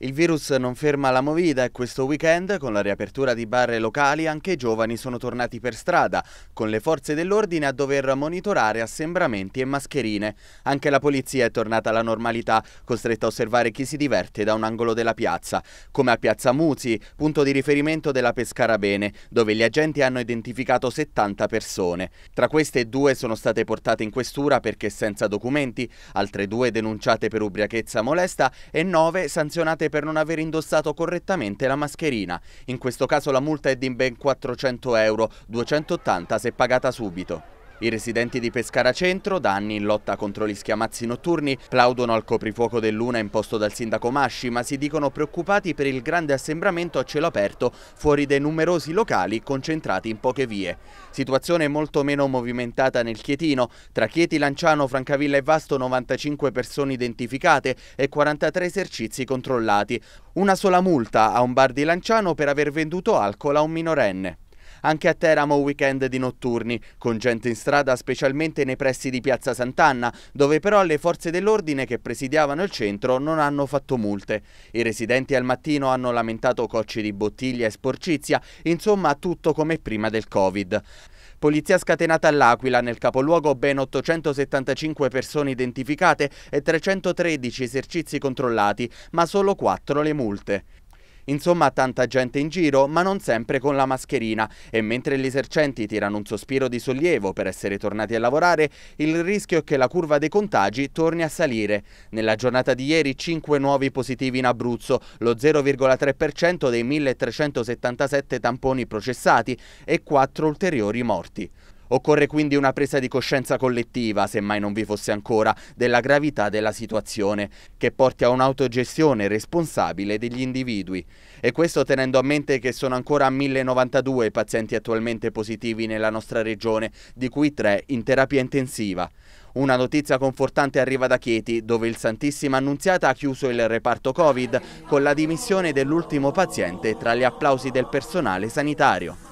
Il virus non ferma la movida e questo weekend, con la riapertura di barre locali, anche i giovani sono tornati per strada, con le forze dell'ordine a dover monitorare assembramenti e mascherine. Anche la polizia è tornata alla normalità, costretta a osservare chi si diverte da un angolo della piazza, come a Piazza Muzi, punto di riferimento della Pescarabene, dove gli agenti hanno identificato 70 persone. Tra queste due sono state portate in questura perché senza documenti, altre due denunciate per ubriachezza molesta e nove sanzionate parte per non aver indossato correttamente la mascherina. In questo caso la multa è di ben 400 euro, 280 se pagata subito. I residenti di Pescara Centro, da anni in lotta contro gli schiamazzi notturni, plaudono al coprifuoco dell'una imposto dal sindaco Masci, ma si dicono preoccupati per il grande assembramento a cielo aperto fuori dai numerosi locali concentrati in poche vie. Situazione molto meno movimentata nel Chietino, tra Chieti, Lanciano, Francavilla e Vasto 95 persone identificate e 43 esercizi controllati. Una sola multa a un bar di Lanciano per aver venduto alcol a un minorenne. Anche a Teramo weekend di notturni, con gente in strada specialmente nei pressi di Piazza Sant'Anna, dove però le forze dell'ordine che presidiavano il centro non hanno fatto multe. I residenti al mattino hanno lamentato cocci di bottiglia e sporcizia, insomma tutto come prima del Covid. Polizia scatenata all'Aquila, nel capoluogo ben 875 persone identificate e 313 esercizi controllati, ma solo 4 le multe. Insomma tanta gente in giro ma non sempre con la mascherina e mentre gli esercenti tirano un sospiro di sollievo per essere tornati a lavorare il rischio è che la curva dei contagi torni a salire. Nella giornata di ieri 5 nuovi positivi in Abruzzo, lo 0,3% dei 1377 tamponi processati e 4 ulteriori morti. Occorre quindi una presa di coscienza collettiva, se mai non vi fosse ancora, della gravità della situazione, che porti a un'autogestione responsabile degli individui. E questo tenendo a mente che sono ancora 1092 i pazienti attualmente positivi nella nostra regione, di cui tre in terapia intensiva. Una notizia confortante arriva da Chieti, dove il Santissima Annunziata ha chiuso il reparto Covid con la dimissione dell'ultimo paziente tra gli applausi del personale sanitario.